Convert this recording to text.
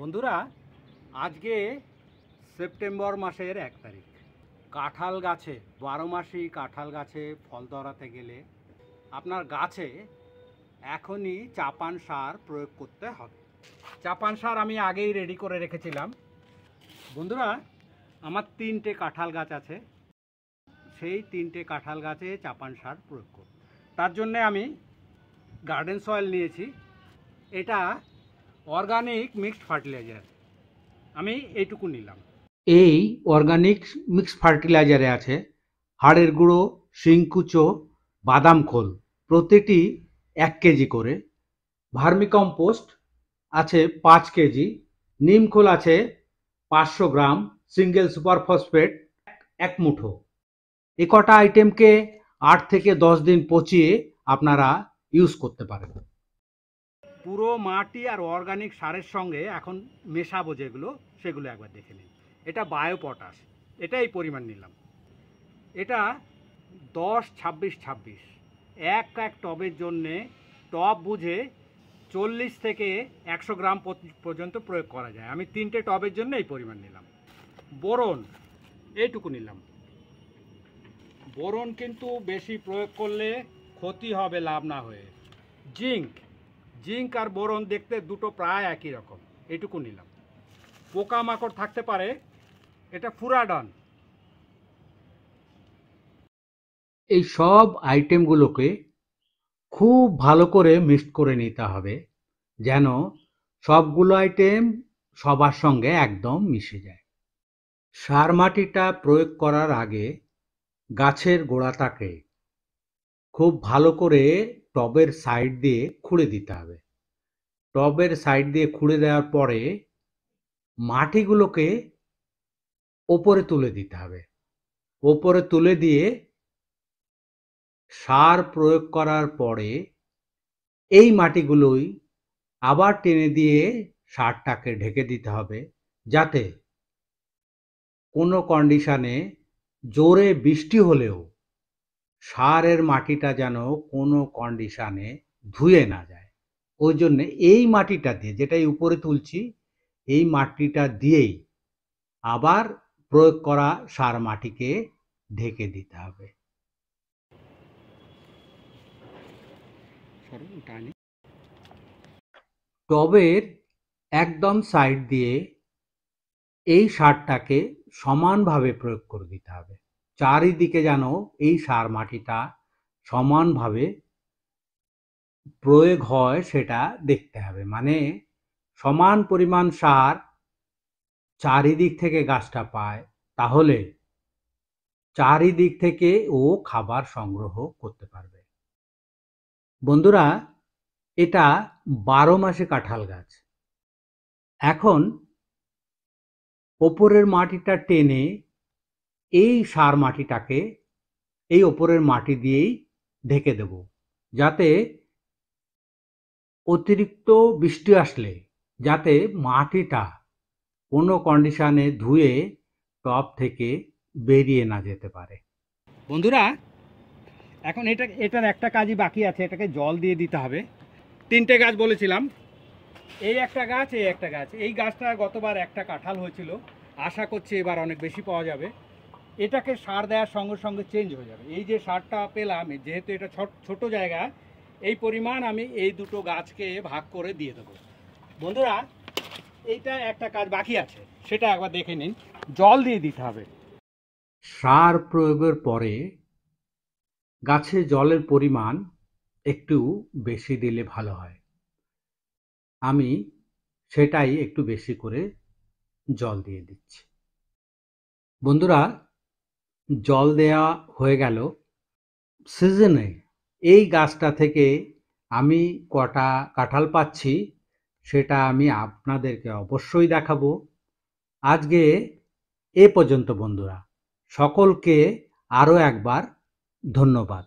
বন্ধুরা আজকে সেপ্টেম্বর মাসের এক তারিখ কাঁঠাল গাছে বারো মাসি কাঁঠাল গাছে ফল ধরাতে গেলে আপনার গাছে এখনই চাপান সার প্রয়োগ করতে হবে চাপান সার আমি আগেই রেডি করে রেখেছিলাম বন্ধুরা আমার তিনটে কাঁঠাল গাছ আছে সেই তিনটে কাঁঠাল গাছে চাপান সার প্রয়োগ করব তার জন্যে আমি গার্ডেন সয়েল নিয়েছি এটা অর্গানিক মিক্সড ফার্টিলাইজার আমি এইটুকু নিলাম এই অর্গানিক মিক্স ফার্টিলাইজারে আছে হাড়ের গুঁড়ো শিংকুচো বাদাম খোল প্রতিটি এক কেজি করে ভার্মিকম্পোস্ট আছে পাঁচ কেজি নিম খোল আছে পাঁচশো গ্রাম সিঙ্গেল সুপার ফসফেট এক মুঠো এ কটা আইটেমকে আট থেকে দশ দিন পচিয়ে আপনারা ইউজ করতে পারেন পুরো মাটি আর অর্গানিক সারের সঙ্গে এখন মেশাবো যেগুলো সেগুলো একবার দেখে নিন এটা বায়ো পটাশ পরিমাণ নিলাম এটা দশ ছাব্বিশ ছাব্বিশ এক এক টবের জন্যে টব বুঝে চল্লিশ থেকে একশো গ্রাম পর্যন্ত প্রয়োগ করা যায় আমি তিনটে টবের জন্য এই পরিমাণ নিলাম বোরন এইটুকু নিলাম বোরন কিন্তু বেশি প্রয়োগ করলে ক্ষতি হবে লাভ না হয়ে জিঙ্ক জিঙ্ক আর বোরন দেখতে দুটো প্রায় একই রকম এটুকু নিলাম পোকামাকড় থাকতে পারে এটা ফুরাডন এই সব আইটেমগুলোকে খুব ভালো করে মিক্সড করে নিতে হবে যেন সবগুলো আইটেম সবার সঙ্গে একদম মিশে যায় সার মাটিটা প্রয়োগ করার আগে গাছের গোড়াটাকে খুব ভালো করে টবের সাইড দিয়ে খুঁড়ে দিতে হবে টবের সাইড দিয়ে খুঁড়ে দেওয়ার পরে মাটিগুলোকে ওপরে তুলে দিতে হবে ওপরে তুলে দিয়ে সার প্রয়োগ করার পরে এই মাটিগুলোই আবার টেনে দিয়ে সারটাকে ঢেকে দিতে হবে যাতে কোনো কন্ডিশানে জোরে বৃষ্টি হলেও সারের মাটিটা যেন কোনো কন্ডিশানে ধুয়ে না যায় ওই জন্যে এই মাটিটা দিয়ে যেটাই উপরে তুলছি এই মাটিটা দিয়েই আবার প্রয়োগ করা সার মাটিকে ঢেকে দিতে হবে টবের একদম সাইড দিয়ে এই সারটাকে সমানভাবে প্রয়োগ করে দিতে হবে চারিদিকে যেন এই সার মাটিটা সমানভাবে প্রয়োগ হয় সেটা দেখতে হবে মানে সমান পরিমাণ সার চারিদিক থেকে গাছটা পায় তাহলে চারিদিক থেকে ও খাবার সংগ্রহ করতে পারবে বন্ধুরা এটা বারো মাসে কাঁঠাল গাছ এখন ওপরের মাটিটা টেনে এই সার মাটিটাকে এই ওপরের মাটি দিয়েই ঢেকে দেব যাতে অতিরিক্ত বৃষ্টি আসলে যাতে মাটিটা কোনো কন্ডিশানে ধুয়ে টপ থেকে বেরিয়ে না যেতে পারে বন্ধুরা এখন এটা এটার একটা কাজই বাকি আছে এটাকে জল দিয়ে দিতে হবে তিনটে গাছ বলেছিলাম এই একটা গাছ এই একটা গাছ এই গাছটা গতবার একটা কাঁঠাল হয়েছিল আশা করছি এবার অনেক বেশি পাওয়া যাবে এটাকে সার দেওয়ার সঙ্গে সঙ্গে চেঞ্জ হয়ে যাবে এই যে সারটা পেলাম যেহেতু এটা ছোট জায়গা এই পরিমাণ আমি এই দুটো গাছকে ভাগ করে দিয়ে দেবো বন্ধুরা এইটা একটা কাজ বাকি আছে সেটা একবার দেখে নিন জল দিয়ে দিতে হবে সার প্রয়োগের পরে গাছে জলের পরিমাণ একটু বেশি দিলে ভালো হয় আমি সেটাই একটু বেশি করে জল দিয়ে দিচ্ছি বন্ধুরা জল দেয়া হয়ে গেল সিজনে এই গাছটা থেকে আমি কটা কাঁঠাল পাচ্ছি সেটা আমি আপনাদেরকে অবশ্যই দেখাবো আজকে এ পর্যন্ত বন্ধুরা সকলকে আরও একবার ধন্যবাদ